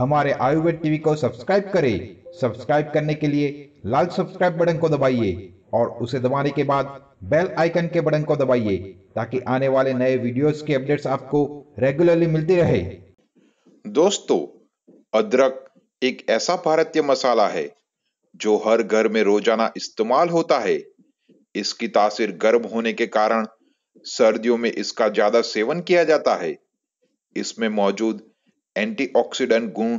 हमारे आयुर्वेद टीवी को सब्सक्राइब करें सब्सक्राइब करने के लिए लाल सब्सक्राइब बटन को दबाइए और उसे दबाने के बाद बेल आइकन के बटन को दबाइए ताकि आने वाले नए वीडियोस के अपडेट्स आपको रेगुलरली मिलते रहे दोस्तों अदरक एक ऐसा भारतीय मसाला है जो हर घर में रोजाना इस्तेमाल होता है इसकी तासीर गर्म होने के कारण सर्दियों में इसका ज्यादा सेवन किया जाता है इसमें मौजूद एंटीऑक्सीडेंट गुण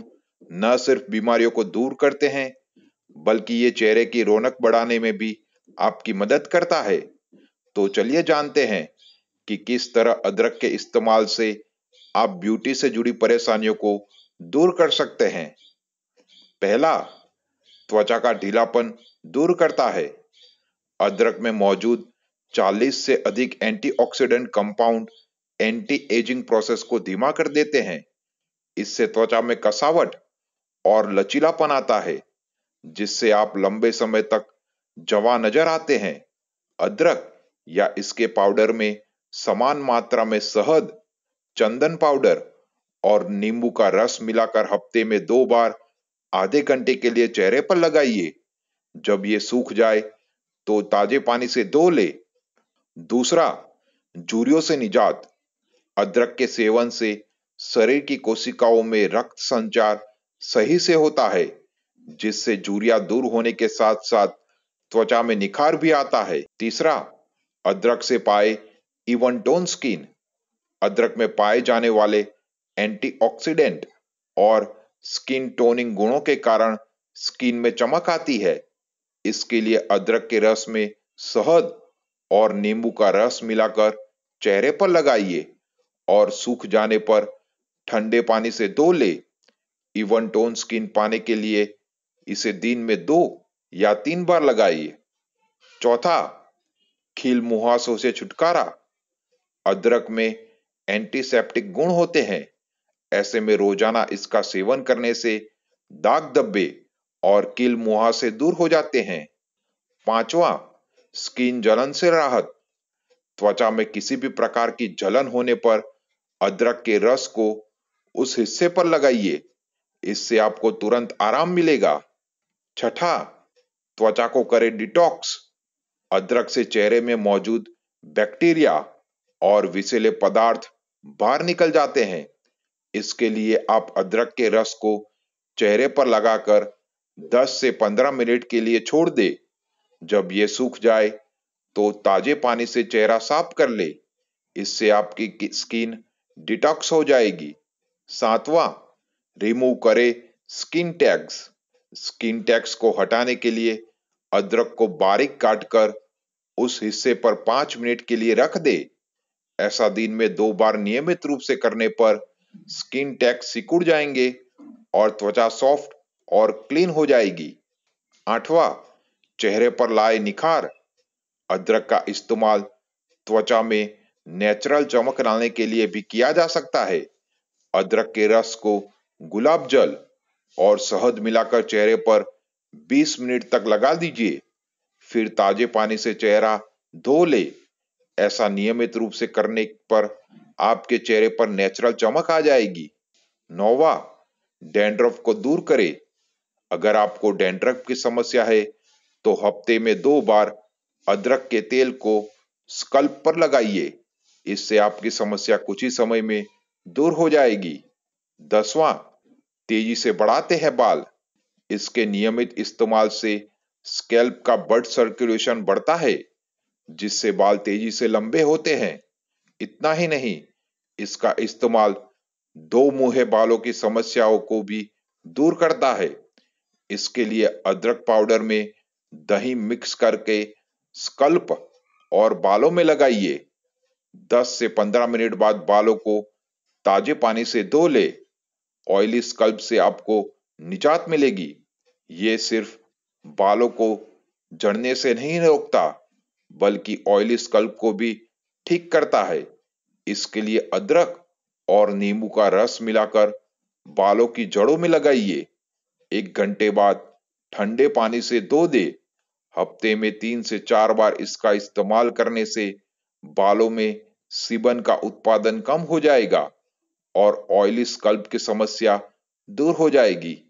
न सिर्फ बीमारियों को दूर करते हैं बल्कि ये चेहरे की रौनक बढ़ाने में भी आपकी मदद करता है तो चलिए जानते हैं कि किस तरह अदरक के इस्तेमाल से आप ब्यूटी से जुड़ी परेशानियों को दूर कर सकते हैं पहला त्वचा का ढीलापन दूर करता है अदरक में मौजूद 40 से अधिक antioxidant compound anti aging process को धीमा कर देते हैं इससे त्वचा में कसावट और लचीलापन आता है जिससे आप लंबे समय तक जवा नजर आते हैं अदरक या इसके पाउडर में समान मात्रा में शहद चंदन पाउडर और नींबू का रस मिलाकर हफ्ते में दो बार आधे घंटे के लिए चेहरे पर लगाइए जब ये सूख जाए तो ताजे पानी से धो ले दूसरा जूरियों से निजात अदरक के सेवन से शरीर की कोशिकाओं में रक्त संचार सही से होता है जिससे जूरिया दूर होने के साथ साथ त्वचा में निखार भी आता है तीसरा अदरक से पाए इवनटोन स्किन अदरक में पाए जाने वाले एंटीऑक्सीडेंट और स्किन टोनिंग गुणों के कारण स्किन में चमक आती है इसके लिए अदरक के रस में शहद और नींबू का रस मिलाकर चेहरे पर लगाइए और सूख जाने पर ठंडे पानी से धो ले इवन टोन स्किन पाने के लिए इसे दिन में दो या तीन बार लगाइए चौथा खील मुहासों से छुटकारा अदरक में एंटीसेप्टिक गुण होते हैं ऐसे में रोजाना इसका सेवन करने से दाग दब्बे और किल मुहा से दूर हो जाते हैं पांचवा स्किन जलन से राहत त्वचा में किसी भी प्रकार की जलन होने पर अदरक के रस को उस हिस्से पर लगाइए इससे आपको तुरंत आराम मिलेगा छठा त्वचा को करें डिटॉक्स अदरक से चेहरे में मौजूद बैक्टीरिया और विसेले पदार्थ बाहर निकल जाते हैं इसके लिए आप अदरक के रस को चेहरे पर लगाकर 10 से 15 मिनट के लिए छोड़ दे जब ये सूख जाए तो ताजे पानी से चेहरा साफ कर ले इससे आपकी स्किन डिटॉक्स हो जाएगी सातवां रिमूव करें स्किन टैग्स स्किन टैग्स को हटाने के लिए अदरक को बारीक काटकर उस हिस्से पर पांच मिनट के लिए रख दे ऐसा दिन में दो बार नियमित रूप से करने पर स्किन टैक्स सिकुड़ जाएंगे और त्वचा सॉफ्ट और क्लीन हो जाएगी आठवां चेहरे पर लाए निखार अदरक का इस्तेमाल त्वचा में नेचुरल चमक लाने के लिए भी किया जा सकता है अदरक के रस को गुलाब जल और शहद मिलाकर चेहरे पर 20 मिनट तक लगा दीजिए फिर ताजे पानी से चेहरा धो ले ऐसा नियमित रूप से करने पर आपके चेहरे पर नेचुरल चमक आ जाएगी नौवा डेंड्रफ को दूर करे अगर आपको डेंड्रफ की समस्या है तो हफ्ते में दो बार अदरक के तेल को स्कल्प पर लगाइए इससे आपकी समस्या कुछ ही समय में दूर हो जाएगी दसवां तेजी से बढ़ाते हैं बाल इसके नियमित इस्तेमाल से स्केल्प का ब्लड सर्कुलेशन बढ़ता है जिससे बाल तेजी से लंबे होते हैं इतना ही नहीं इसका इस्तेमाल दो मुहे बालों की समस्याओं को भी दूर करता है इसके लिए अदरक पाउडर में दही मिक्स करके स्कल्प और बालों में लगाइए 10 से 15 मिनट बाद बालों को ताजे पानी से धो ले ऑयली स्कल्प से आपको निजात मिलेगी ये सिर्फ बालों को जड़ने से नहीं रोकता बल्कि ऑयली स्कल्प को भी ठीक करता है इसके लिए अदरक और नींबू का रस मिलाकर बालों की जड़ों में लगाइए एक घंटे बाद ठंडे पानी से धो दे हफ्ते में तीन से चार बार इसका इस्तेमाल करने से बालों में सिबन का उत्पादन कम हो जाएगा और ऑयली स्कल्प की समस्या दूर हो जाएगी